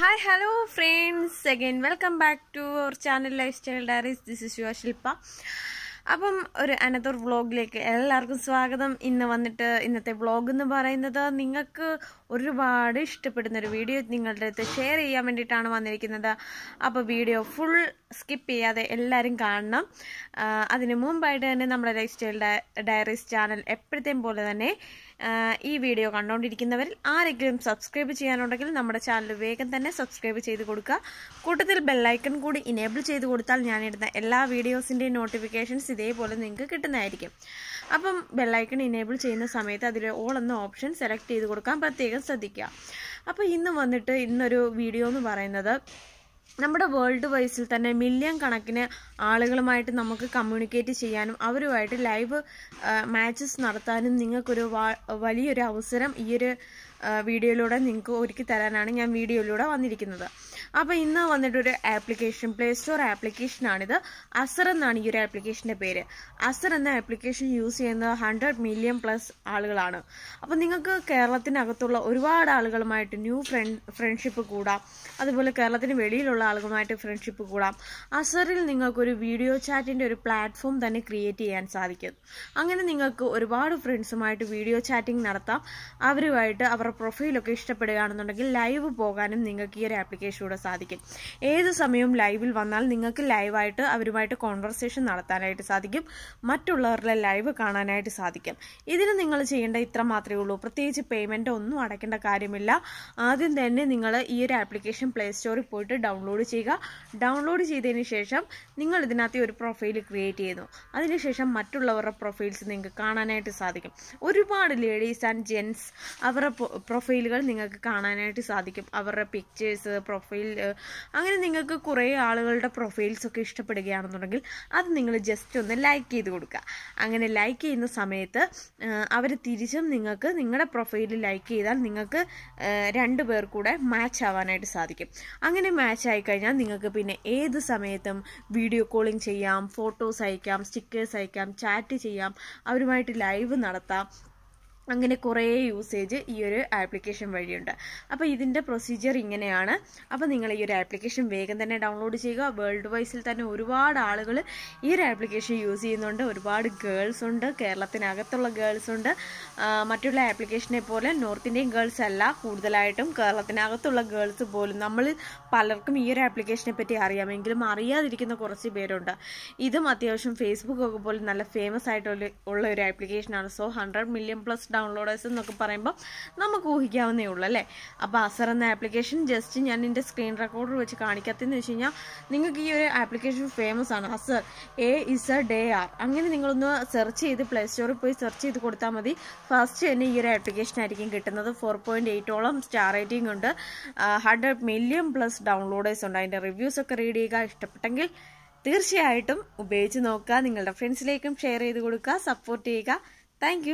hi hello friends again welcome back to our channel life style diaries this is your Shilpa അപ്പം ഒരു another വ്ളോഗിലേക്ക് എല്ലാവർക്കും സ്വാഗതം ഇന്ന് വന്നിട്ട് ഇന്നത്തെ വ്ളോഗ് എന്ന് പറയുന്നത് നിങ്ങൾക്ക് ഒരുപാട് ഇഷ്ടപ്പെടുന്ന ഒരു വീഡിയോ നിങ്ങളുടെ അടുത്ത് ഷെയർ ചെയ്യാൻ വേണ്ടിയിട്ടാണ് വന്നിരിക്കുന്നത് അപ്പോൾ വീഡിയോ ഫുൾ സ്കിപ്പ് ചെയ്യാതെ എല്ലാവരും കാണണം അതിന് മുമ്പായിട്ട് തന്നെ നമ്മുടെ ലൈഫ് സ്റ്റൈൽ ഡയറീസ് ചാനൽ എപ്പോഴത്തെയും പോലെ തന്നെ ഈ വീഡിയോ കണ്ടുകൊണ്ടിരിക്കുന്നവരിൽ ആരെങ്കിലും സബ്സ്ക്രൈബ് ചെയ്യാനുണ്ടെങ്കിൽ നമ്മുടെ ചാനൽ വേഗം തന്നെ സബ്സ്ക്രൈബ് ചെയ്ത് കൊടുക്കുക കൂട്ടത്തിൽ ബെല്ലൈക്കൺ കൂടി ഇനേബിൾ ചെയ്ത് കൊടുത്താൽ ഞാനിടുന്ന എല്ലാ വീഡിയോസിൻ്റെയും നോട്ടിഫിക്കേഷൻസ് ഇതേപോലെ നിങ്ങൾക്ക് കിട്ടുന്നതായിരിക്കും അപ്പം ബെല്ലൈക്കൺ ഇനേബിൾ ചെയ്യുന്ന സമയത്ത് അതിൽ ഓൾ എന്ന ഓപ്ഷൻ സെലക്ട് ചെയ്ത് കൊടുക്കാൻ പ്രത്യേകം ശ്രദ്ധിക്കുക അപ്പോൾ ഇന്ന് വന്നിട്ട് ഇന്നൊരു വീഡിയോ എന്ന് പറയുന്നത് നമ്മുടെ വേൾഡ് വൈസിൽ തന്നെ മില്യൺ കണക്കിന് ആളുകളുമായിട്ട് നമുക്ക് കമ്മ്യൂണിക്കേറ്റ് ചെയ്യാനും അവരുമായിട്ട് ലൈവ് മാച്ചസ് നടത്താനും നിങ്ങൾക്കൊരു വലിയൊരു അവസരം ഈയൊരു വീഡിയോയിലൂടെ നിങ്ങൾക്ക് ഒരുക്കി തരാനാണ് ഞാൻ വീഡിയോയിലൂടെ വന്നിരിക്കുന്നത് അപ്പോൾ ഇന്ന് വന്നിട്ടൊരു ആപ്ലിക്കേഷൻ പ്ലേ സ്റ്റോർ ആപ്ലിക്കേഷനാണിത് അസർ എന്നാണ് ഈ ഒരു ആപ്ലിക്കേഷൻ്റെ പേര് അസർ എന്ന ആപ്ലിക്കേഷൻ യൂസ് ചെയ്യുന്നത് ഹൺഡ്രഡ് മില്യൺ പ്ലസ് ആളുകളാണ് അപ്പോൾ നിങ്ങൾക്ക് കേരളത്തിനകത്തുള്ള ഒരുപാട് ആളുകളുമായിട്ട് ന്യൂ ഫ്രണ്ട് ഫ്രണ്ട്ഷിപ്പ് കൂടാം അതുപോലെ കേരളത്തിന് വെളിയിലുള്ള ആളുകളുമായിട്ട് ഫ്രണ്ട്ഷിപ്പ് കൂടാം അസറിൽ നിങ്ങൾക്കൊരു വീഡിയോ ചാറ്റിൻ്റെ ഒരു പ്ലാറ്റ്ഫോം തന്നെ ക്രിയേറ്റ് ചെയ്യാൻ സാധിക്കും അങ്ങനെ നിങ്ങൾക്ക് ഒരുപാട് ഫ്രണ്ട്സുമായിട്ട് വീഡിയോ ചാറ്റിംഗ് നടത്താം അവരുമായിട്ട് അവരുടെ പ്രൊഫൈലൊക്കെ ഇഷ്ടപ്പെടുകയാണെന്നുണ്ടെങ്കിൽ ലൈവ് പോകാനും നിങ്ങൾക്ക് ഈ ഒരു ആപ്ലിക്കേഷനിലൂടെ സാധിക്കും ഏത് സമയവും ലൈവിൽ വന്നാൽ നിങ്ങൾക്ക് ലൈവായിട്ട് അവരുമായിട്ട് കോൺവെർസേഷൻ നടത്താനായിട്ട് സാധിക്കും മറ്റുള്ളവരുടെ ലൈവ് കാണാനായിട്ട് സാധിക്കും ഇതിന് നിങ്ങൾ ചെയ്യേണ്ട ഇത്ര മാത്രമേ ഉള്ളൂ പ്രത്യേകിച്ച് പേയ്മെൻ്റ് ഒന്നും അടയ്ക്കേണ്ട കാര്യമില്ല ആദ്യം തന്നെ നിങ്ങൾ ഈ ഒരു ആപ്ലിക്കേഷൻ പ്ലേ സ്റ്റോറിൽ പോയിട്ട് ഡൗൺലോഡ് ചെയ്യുക ഡൗൺലോഡ് ചെയ്തതിന് ശേഷം നിങ്ങൾ ഇതിനകത്ത് ഒരു പ്രൊഫൈൽ ക്രിയേറ്റ് ചെയ്യുന്നു അതിനുശേഷം മറ്റുള്ളവരുടെ പ്രൊഫൈൽസ് നിങ്ങൾക്ക് കാണാനായിട്ട് സാധിക്കും ഒരുപാട് ലേഡീസ് ആൻഡ് ജെൻസ് അവരുടെ പ്രൊഫൈലുകൾ നിങ്ങൾക്ക് കാണാനായിട്ട് സാധിക്കും അവരുടെ പിക്ചേഴ്സ് പ്രൊഫൈൽ അങ്ങനെ നിങ്ങൾക്ക് കുറേ ആളുകളുടെ പ്രൊഫൈൽസ് ഒക്കെ ഇഷ്ടപ്പെടുകയാണെന്നുണ്ടെങ്കിൽ അത് നിങ്ങൾ ജസ്റ്റ് ഒന്ന് ലൈക്ക് ചെയ്ത് കൊടുക്കുക അങ്ങനെ ലൈക്ക് ചെയ്യുന്ന സമയത്ത് അവർ തിരിച്ചും നിങ്ങൾക്ക് നിങ്ങളുടെ പ്രൊഫൈൽ ലൈക്ക് ചെയ്താൽ നിങ്ങൾക്ക് രണ്ട് പേർ കൂടെ മാച്ച് ആവാനായിട്ട് സാധിക്കും അങ്ങനെ മാച്ച് ആയി കഴിഞ്ഞാൽ നിങ്ങൾക്ക് പിന്നെ ഏത് സമയത്തും വീഡിയോ കോളിംഗ് ചെയ്യാം ഫോട്ടോസ് അയക്കാം സ്റ്റിക്കേഴ്സ് അയക്കാം ചാറ്റ് ചെയ്യാം അവരുമായിട്ട് ലൈവ് നടത്താം അങ്ങനെ കുറേ യൂസേജ് ഈ ഒരു ആപ്ലിക്കേഷൻ വഴിയുണ്ട് അപ്പോൾ ഇതിൻ്റെ പ്രൊസീജിയർ ഇങ്ങനെയാണ് അപ്പോൾ നിങ്ങൾ ഈ ഒരു ആപ്ലിക്കേഷൻ വേഗം തന്നെ ഡൗൺലോഡ് ചെയ്യുക വേൾഡ് വൈസിൽ തന്നെ ഒരുപാട് ആളുകൾ ഈ ഒരു ആപ്ലിക്കേഷൻ യൂസ് ചെയ്യുന്നുണ്ട് ഒരുപാട് ഗേൾസ് ഉണ്ട് കേരളത്തിനകത്തുള്ള ഗേൾസ് ഉണ്ട് മറ്റുള്ള ആപ്ലിക്കേഷനെ പോലെ നോർത്ത് ഇന്ത്യൻ ഗേൾസ് അല്ല കൂടുതലായിട്ടും കേരളത്തിനകത്തുള്ള ഗേൾസ് പോലും നമ്മൾ പലർക്കും ഈ ഒരു ആപ്ലിക്കേഷനെ പറ്റി അറിയാമെങ്കിലും അറിയാതിരിക്കുന്ന കുറച്ച് പേരുണ്ട് ഇതും അത്യാവശ്യം ഫേസ്ബുക്കൊക്കെ പോലും നല്ല ഫേമസ് ആയിട്ടുള്ള ഒരു ആപ്ലിക്കേഷനാണ് so hundred million plus downloaders എന്നൊക്കെ പറയുമ്പോൾ നമുക്ക് ഊഹിക്കാവുന്നേ ഉള്ളൂ അല്ലേ അപ്പോൾ അസർ എന്ന ആപ്ലിക്കേഷൻ ജസ്റ്റ് ഞാൻ എൻ്റെ സ്ക്രീൻ റെക്കോർഡർ വെച്ച് കാണിക്കാത്തതെന്ന് വെച്ച് കഴിഞ്ഞാൽ നിങ്ങൾക്ക് ഈ ഒരു ആപ്ലിക്കേഷൻ ഫേമസ് ആണ് അസർ എ ഇസ് എ ഡേ ആർ അങ്ങനെ നിങ്ങളൊന്ന് സെർച്ച് ചെയ്ത് പ്ലേ സ്റ്റോറിൽ പോയി സെർച്ച് ചെയ്ത് കൊടുത്താൽ മതി ഫസ്റ്റ് തന്നെ ഈ ഒരു ആപ്ലിക്കേഷൻ ആയിരിക്കും കിട്ടുന്നത് ഫോർ പോയിൻറ്റ് എയ്റ്റോളം സ്റ്റാർ റേറ്റിംഗ് ഉണ്ട് ഹൺഡ്രഡ് മില്യൺ പ്ലസ് ഡൗൺലോഡേഴ്സ് ഉണ്ട് അതിൻ്റെ റിവ്യൂസ് ഒക്കെ റീഡ് ചെയ്യുക ഇഷ്ടപ്പെട്ടെങ്കിൽ തീർച്ചയായിട്ടും ഉപയോഗിച്ച് നോക്കുക നിങ്ങളുടെ ഫ്രണ്ട്സിലേക്കും ഷെയർ ചെയ്ത് കൊടുക്കുക സപ്പോർട്ട് ചെയ്യുക താങ്ക്